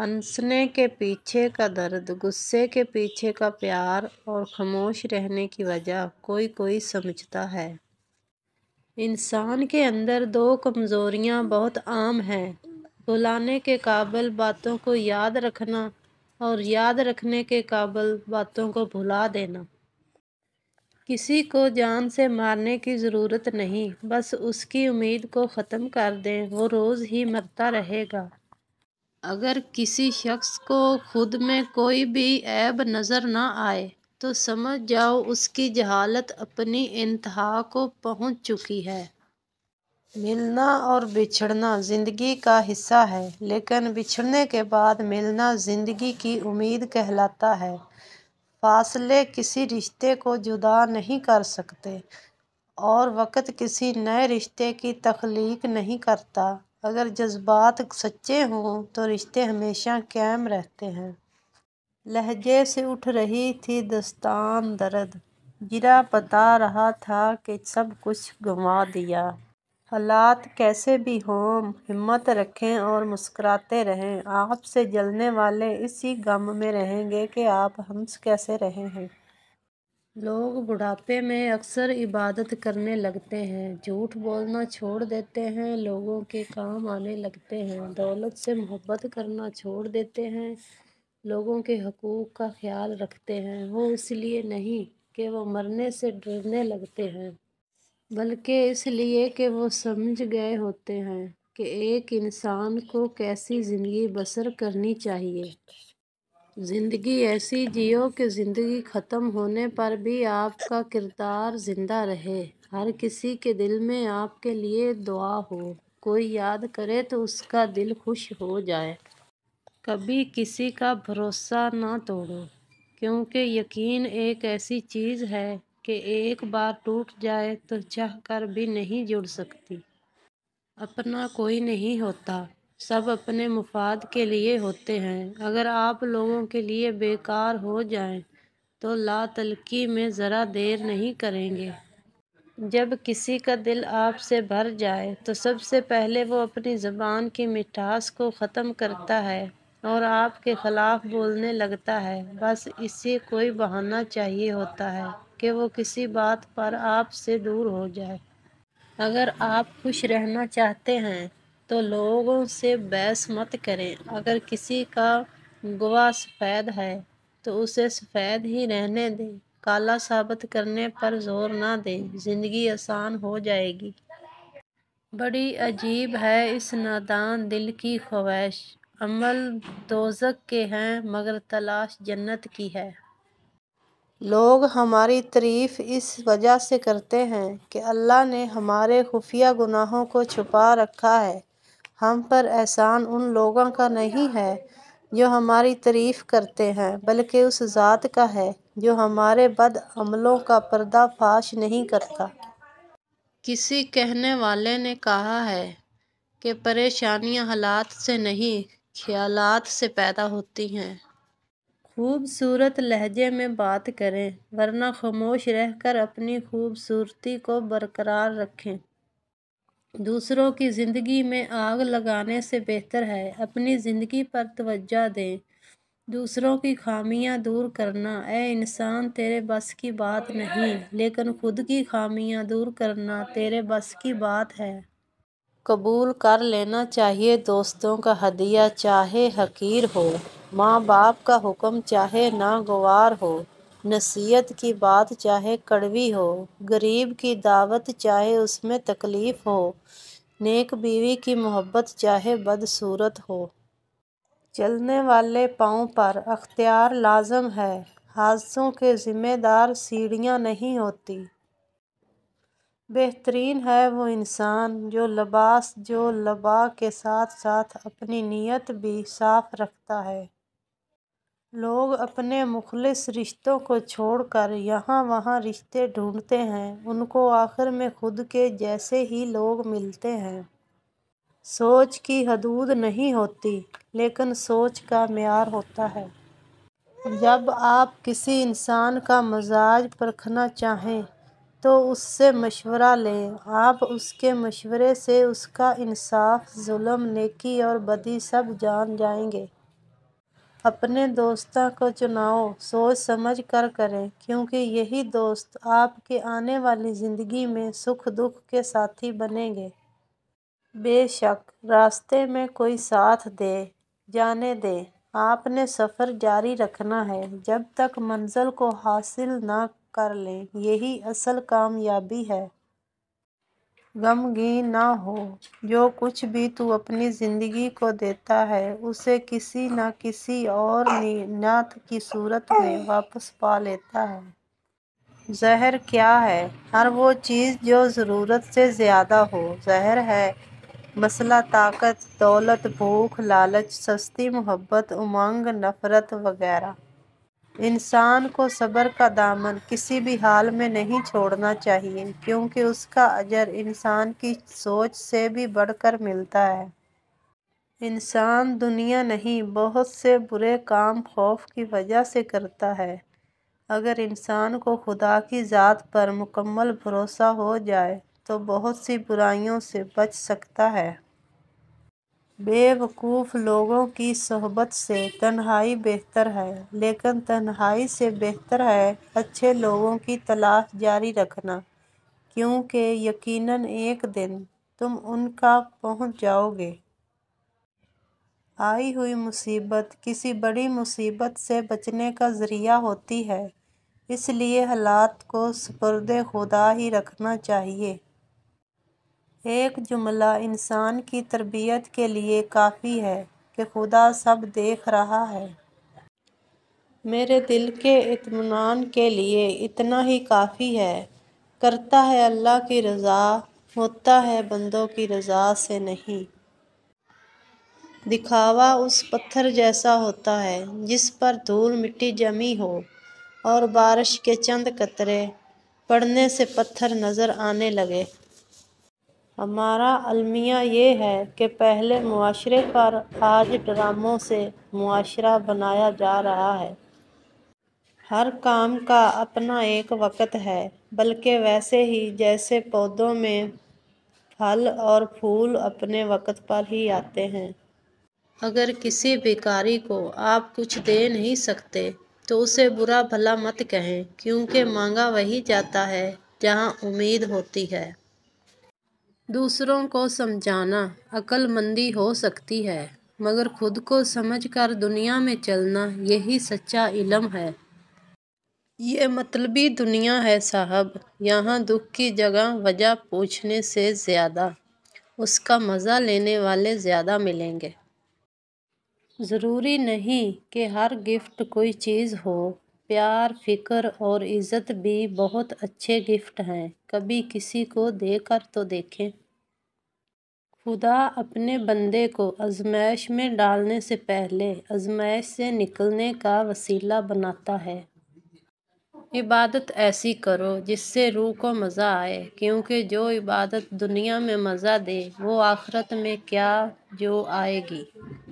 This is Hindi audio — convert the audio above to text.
हंसने के पीछे का दर्द गुस्से के पीछे का प्यार और खामोश रहने की वजह कोई कोई समझता है इंसान के अंदर दो कमज़ोरियाँ बहुत आम हैं बुलाने के काबिल बातों को याद रखना और याद रखने के काबिल बातों को भुला देना किसी को जान से मारने की ज़रूरत नहीं बस उसकी उम्मीद को ख़त्म कर दें वो रोज़ ही मरता रहेगा अगर किसी शख्स को खुद में कोई भी ऐब नज़र ना आए तो समझ जाओ उसकी जहालत अपनी इंतहा को पहुंच चुकी है मिलना और बिछड़ना ज़िंदगी का हिस्सा है लेकिन बिछड़ने के बाद मिलना ज़िंदगी की उम्मीद कहलाता है फासले किसी रिश्ते को जुदा नहीं कर सकते और वक्त किसी नए रिश्ते की तख्लीक नहीं करता अगर जज्बात सच्चे हों तो रिश्ते हमेशा कैम रहते हैं लहजे से उठ रही थी दस्तान दर्द गिरा बता रहा था कि सब कुछ गंवा दिया हालात कैसे भी हों हिम्मत रखें और मुस्कराते रहें आपसे जलने वाले इसी गम में रहेंगे कि आप हम कैसे रहे हैं लोग बुढ़ापे में अक्सर इबादत करने लगते हैं झूठ बोलना छोड़ देते हैं लोगों के काम आने लगते हैं दौलत से मोहब्बत करना छोड़ देते हैं लोगों के हकूक़ का ख्याल रखते हैं वो इसलिए नहीं कि वो मरने से डरने लगते हैं बल्कि इसलिए कि वो समझ गए होते हैं कि एक इंसान को कैसी ज़िंदगी बसर करनी चाहिए ज़िंदगी ऐसी जियो कि ज़िंदगी ख़त्म होने पर भी आपका किरदार ज़िंदा रहे हर किसी के दिल में आपके लिए दुआ हो कोई याद करे तो उसका दिल खुश हो जाए कभी किसी का भरोसा ना तोड़ो क्योंकि यकीन एक ऐसी चीज़ है कि एक बार टूट जाए तो चाह कर भी नहीं जुड़ सकती अपना कोई नहीं होता सब अपने मुफाद के लिए होते हैं अगर आप लोगों के लिए बेकार हो जाएं तो ला तलकी में ज़रा देर नहीं करेंगे जब किसी का दिल आपसे भर जाए तो सबसे पहले वो अपनी ज़बान की मिठास को ख़त्म करता है और आपके ख़िलाफ़ बोलने लगता है बस इसे कोई बहाना चाहिए होता है कि वो किसी बात पर आपसे दूर हो जाए अगर आप खुश रहना चाहते हैं तो लोगों से बहस मत करें अगर किसी का गुआ सफ़ेद है तो उसे सफ़ेद ही रहने दें काला साबित करने पर जोर ना दें ज़िंदगी आसान हो जाएगी बड़ी अजीब है इस नादान दिल की ख्वाहिश अमल दोजक के हैं मगर तलाश जन्नत की है लोग हमारी तारीफ़ इस वजह से करते हैं कि अल्लाह ने हमारे खुफिया गुनाहों को छुपा रखा है हम पर एहसान उन लोगों का नहीं है जो हमारी तारीफ़ करते हैं बल्कि उस ज़ात का है जो हमारे बद अमलों का पर्दाफाश नहीं करता किसी कहने वाले ने कहा है कि परेशानियां हालात से नहीं ख्यालात से पैदा होती हैं खूबसूरत लहजे में बात करें वरना खामोश रहकर अपनी खूबसूरती को बरकरार रखें दूसरों की ज़िंदगी में आग लगाने से बेहतर है अपनी ज़िंदगी पर तो दें दूसरों की खामियां दूर करना ए इंसान तेरे बस की बात नहीं लेकिन खुद की खामियां दूर करना तेरे बस की बात है कबूल कर लेना चाहिए दोस्तों का हदिया चाहे हकीर हो माँ बाप का हुक्म चाहे नागवार हो नसीहत की बात चाहे कड़वी हो गरीब की दावत चाहे उसमें तकलीफ़ हो नेक बीवी की मोहब्बत चाहे बदसूरत हो चलने वाले पाँव पर अख्तियार लाजम है हादसों के ज़िम्मेदार सीढ़ियाँ नहीं होती बेहतरीन है वो इंसान जो लबास जो लबा के साथ साथ अपनी नीयत भी साफ़ रखता है लोग अपने मुखलिस रिश्तों को छोड़कर यहाँ वहाँ रिश्ते ढूंढते हैं उनको आखिर में खुद के जैसे ही लोग मिलते हैं सोच की हदूद नहीं होती लेकिन सोच का मैार होता है जब आप किसी इंसान का मजाज परखना चाहें तो उससे मशवरा लें आप उसके मशवरे से उसका इंसाफ जुल्म नेकी और बदी सब जान जाएंगे अपने दोस्तों को चुनाव सोच समझ कर करें क्योंकि यही दोस्त आपके आने वाली ज़िंदगी में सुख दुख के साथी बनेंगे बेशक रास्ते में कोई साथ दे जाने दे आपने सफ़र जारी रखना है जब तक मंजिल को हासिल ना कर लें यही असल कामयाबी है गमगीन ना हो जो कुछ भी तू अपनी ज़िंदगी को देता है उसे किसी न किसी और नात की सूरत में वापस पा लेता है जहर क्या है हर वो चीज़ जो ज़रूरत से ज़्यादा हो जहर है मसला ताकत दौलत भूख लालच सस्ती मोहब्बत उमंग नफ़रत वगैरह इंसान को सब्र का दामन किसी भी हाल में नहीं छोड़ना चाहिए क्योंकि उसका अजर इंसान की सोच से भी बढ़कर मिलता है इंसान दुनिया नहीं बहुत से बुरे काम खौफ की वजह से करता है अगर इंसान को खुदा की ज़ात पर मुकम्मल भरोसा हो जाए तो बहुत सी बुराइयों से बच सकता है बेवकूफ़ लोगों की सोहबत से तन्हाई बेहतर है लेकिन तन्हाई से बेहतर है अच्छे लोगों की तलाश जारी रखना क्योंकि यकीनन एक दिन तुम उनका पहुंच जाओगे आई हुई मुसीबत किसी बड़ी मुसीबत से बचने का ज़रिया होती है इसलिए हालात को सुपर्द खुदा ही रखना चाहिए एक जुमला इंसान की तरबियत के लिए काफ़ी है कि खुदा सब देख रहा है मेरे दिल के इतमान के लिए इतना ही काफ़ी है करता है अल्लाह की रज़ा होता है बंदों की रज़ा से नहीं दिखावा उस पत्थर जैसा होता है जिस पर धूल मिट्टी जमी हो और बारिश के चंद कतरे पड़ने से पत्थर नज़र आने लगे हमारा अलमिया ये है कि पहले मुआशरे पर आज ड्रामों से मुआशरा बनाया जा रहा है हर काम का अपना एक वक़्त है बल्कि वैसे ही जैसे पौधों में फल और फूल अपने वक़्त पर ही आते हैं अगर किसी भिकारी को आप कुछ दे नहीं सकते तो उसे बुरा भला मत कहें क्योंकि मांगा वही जाता है जहां उम्मीद होती है दूसरों को समझाना अक्लमंदी हो सकती है मगर खुद को समझकर दुनिया में चलना यही सच्चा इलम है ये मतलबी दुनिया है साहब यहाँ दुख की जगह वजह पूछने से ज़्यादा उसका मज़ा लेने वाले ज़्यादा मिलेंगे ज़रूरी नहीं कि हर गिफ्ट कोई चीज़ हो प्यार फ़िक्र और इज़्ज़त भी बहुत अच्छे गिफ्ट हैं कभी किसी को देकर तो देखें खुदा अपने बंदे को आजमाइश में डालने से पहले आजमाइश से निकलने का वसीला बनाता है इबादत ऐसी करो जिससे रूह को मज़ा आए क्योंकि जो इबादत दुनिया में मज़ा दे वो आखरत में क्या जो आएगी